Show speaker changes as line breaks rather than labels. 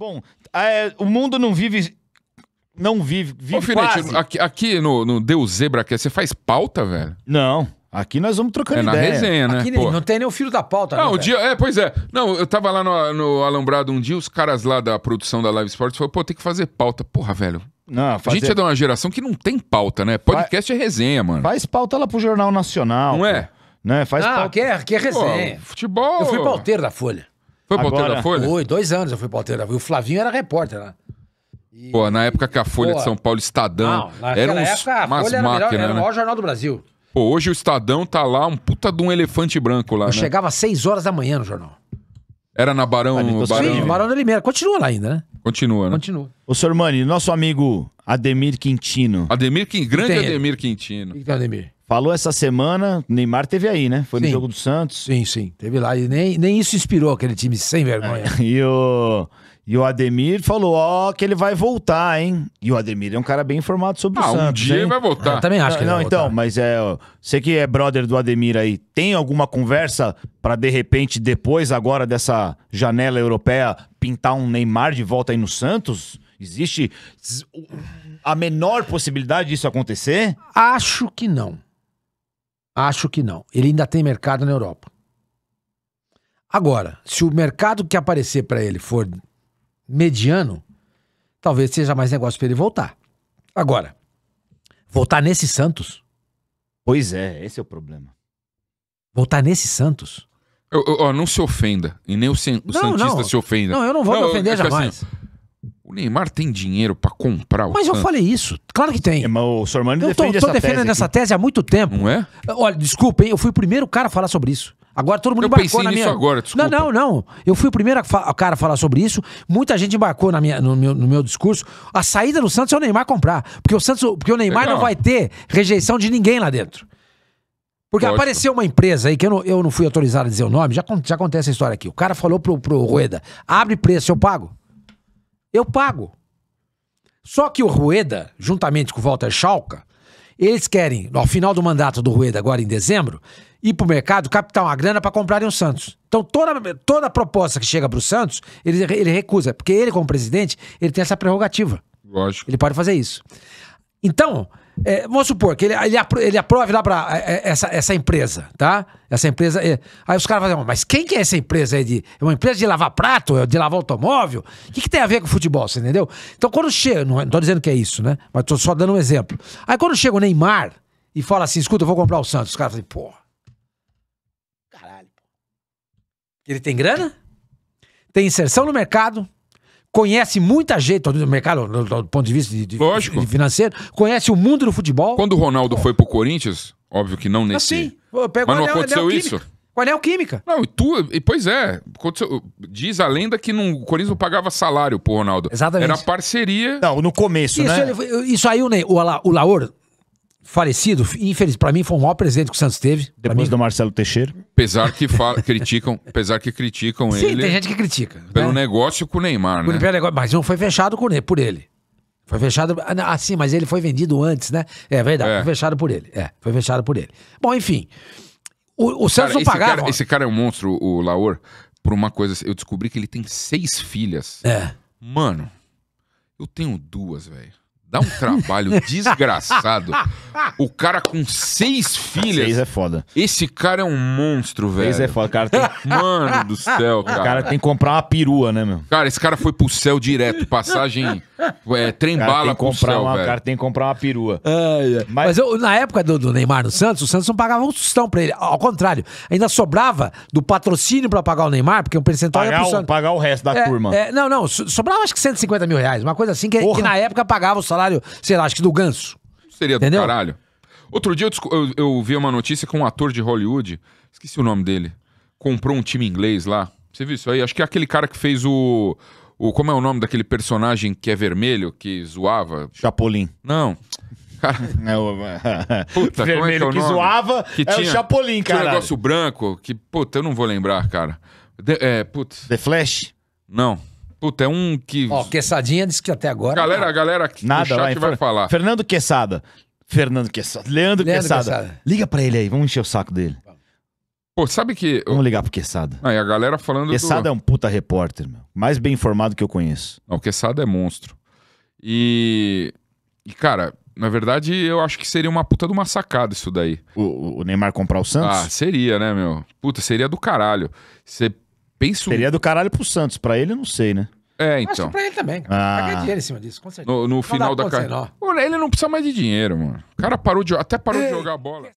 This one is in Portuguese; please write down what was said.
Bom, é, o mundo não vive. Não vive. vive Ô, Finete, quase.
aqui, aqui no, no Deus Zebra, você faz pauta, velho? Não. Aqui nós vamos trocando é, ideia. É na resenha, né? Aqui não
tem nem o filho da pauta. Né, não, né, o dia...
É, pois é. Não, eu tava lá no, no Alambrado um dia, os caras lá da produção da Live Sports falaram, pô, tem que fazer pauta. Porra, velho.
Não, fazer... A gente é de
uma geração que não tem pauta, né? Podcast é resenha, mano.
Faz pauta lá pro Jornal Nacional. Não é? pô. é? Né? Faz ah, pauta.
Aqui é, aqui é resenha. Pô, futebol... Eu fui pauteiro da Folha. Foi Agora, da Folha? Foi, dois anos eu fui pauteiro da Folha. O Flavinho era repórter lá. Né?
E, Pô, na época que a Folha pô, de São Paulo, Estadão, não, uns, época, a umas Folha era, máquinas, melhor, era o né? maior jornal do Brasil. Pô, hoje o Estadão tá lá, um puta de um elefante branco lá, Eu né?
chegava às seis horas da manhã no jornal.
Era na Barão... Ah, Barão... Sim,
Barão da Limeira. Continua lá ainda, né? Continua, né? Continua.
Ô, Mani, nosso amigo Ademir Quintino. Ademir Quintino, grande Ademir
Quintino. É o que tem Ademir?
Falou essa semana, Neymar teve aí, né? Foi sim. no jogo do Santos. Sim, sim, teve lá. E nem, nem isso inspirou aquele time sem vergonha. É. E, o, e o Ademir falou, ó, que ele vai voltar, hein? E o Ademir é um cara bem informado sobre ah, o Santos. um dia hein? ele vai voltar. Eu também acho que não, ele não, então, mas é, você que é brother do Ademir aí, tem alguma conversa para de repente, depois agora dessa janela europeia, pintar um Neymar de volta aí no Santos? Existe a menor possibilidade disso
acontecer? Acho que não. Acho que não. Ele ainda tem mercado na Europa. Agora, se o mercado que aparecer para ele for mediano, talvez seja mais negócio para ele voltar. Agora, voltar nesse Santos? Pois é, esse é o problema. Voltar nesse Santos?
Eu, eu, eu, não se ofenda. E nem o, sen, o não, Santista não. se ofenda. Não, eu não vou me ofender é assim, jamais. Assim, o Neymar tem dinheiro para comprar o Mas eu falei
isso. Claro que tem. É, mas o seu irmão Eu tô, defende tô essa defendendo essa tese há muito tempo. Não é? Olha, desculpa, hein? Eu fui o primeiro cara a falar sobre isso. Agora todo mundo Eu embarcou pensei na nisso minha. agora, desculpa. Não, não, não. Eu fui o primeiro a fa- cara a falar sobre isso. Muita gente embarcou na minha, no, meu, no meu discurso. A saída do Santos é o Neymar comprar. Porque o Santos, porque o Neymar Legal. não vai ter rejeição de ninguém lá dentro. Porque Lógico. apareceu uma empresa aí, que eu não, eu não fui autorizado a dizer o nome, já, acontece já essa história aqui. O cara falou pro, pro Rueda: abre preço, eu pago. Eu pago. Só que o Rueda, juntamente com o Walter Schalka, eles querem, ao final do mandato do Rueda, agora em dezembro, ir para o mercado captar uma grana para comprarem o Santos. Então, toda, toda proposta que chega para o Santos, ele, ele recusa, porque ele, como presidente, ele tem essa prerrogativa. Lógico. Ele pode fazer isso. Então, é, vamos supor que ele, ele, apro ele aprove lá para é, é, essa, essa empresa, tá? Essa empresa. É, aí os caras falam, mas quem que é essa empresa aí? De, é uma empresa de lavar prato, de lavar automóvel? O que, que tem a ver com futebol, você entendeu? Então quando chega, não, estou dizendo que é isso, né? Mas estou só dando um exemplo. Aí quando chega o Neymar e fala assim: escuta, eu vou comprar o Santos, os caras falam, porra. Caralho. Ele tem grana? Tem inserção no mercado? conhece muita gente do mercado, do, do ponto de vista de, de, Lógico. de financeiro, conhece o mundo do
futebol. Quando o Ronaldo foi pro Corinthians, óbvio que não nesse. Assim, mas não aconteceu isso. Com anel química. Não, e tu, e, pois é. Diz a lenda que não, o Corinthians não pagava salário pro Ronaldo. Exatamente. Era parceria. Não, no começo, isso, né?
Ele, isso aí o, o, o Laor falecido, infeliz, para mim foi o maior presente que o Santos teve. Depois mim... do Marcelo Teixeira. Apesar
que fala, criticam, apesar que criticam Sim, ele. tem gente que critica. Né? Pelo né? negócio com o Neymar, né?
Negócio, mas não foi fechado por ele. Foi fechado. Ah, sim, mas ele foi vendido antes, né? É verdade, é. foi fechado por ele. É, foi fechado por ele. Bom, enfim. O, o Santos não pagaram. pagava. Cara,
esse cara é um monstro, o Laor, por uma coisa. Eu descobri que ele tem seis filhas. É. Mano, eu tenho duas, velho. Dá um trabalho desgraçado. O cara com seis filhas. Seis é foda. Esse cara é um monstro, velho. Seis é foda. cara tem... Mano do céu, cara. O cara tem que comprar uma perua, né, meu? Cara, esse cara foi pro céu direto. Passagem, é, trem bala pro céu, uma, velho. O cara
tem que comprar uma perua. Ai, ai. Mas, Mas eu, na época do, do, Neymar no Santos, o Santos não pagava um sustão pra ele. Ao contrário, ainda sobrava do patrocínio pra pagar o Neymar, porque um percentual pagar ia pro Santos. O, pagar o resto da é, turma. É, não, não. Sobrava acho que 150 mil reais. Uma coisa assim que, que na época pagava o salário salário será, acho que do ganso.
Seria do caralho. Outro dia eu, eu, eu, vi uma notícia que um ator de Hollywood, esqueci o nome dele, comprou um time inglês lá. Você viu isso aí? Acho que é aquele cara que fez o. o como é o nome daquele personagem que é vermelho, que zoava? Chapolin. Não. É
o... puta, vermelho é que, é que zoava que tinha, é o Chapolin, cara. um negócio
branco que, puta, eu não vou lembrar, cara. De, é, putz. The Flash? Não. Puta, é um que. Ó, Quesadinha disse que até agora. Galera, a galera aqui Nada, no chat vai, vai falar. Fernando Quesada. Fernando Quesada. Leandro, Leandro Quesada.
Liga pra ele aí, vamos encher o saco dele. Pô, sabe que. Vamos ligar pro Quesada.
Aí ah, a galera falando. Quesada do... é um
puta repórter, meu. Mais bem informado que eu conheço.
Não, o Quesada é monstro. E. E, cara, na verdade, eu acho que seria uma puta de uma sacada isso daí. O, o Neymar comprar o Santos? Ah, seria, né, meu? Puta, seria do caralho. Você penso. Seria do caralho pro Santos. Pra ele, não sei, né? É, então. Acho que pra ele também. Cara. Ah. dinheiro em cima disso, com certeza. No, no final da carreira. Ele não precisa mais de dinheiro, mano. O cara parou de. Até parou Ei. de jogar bola.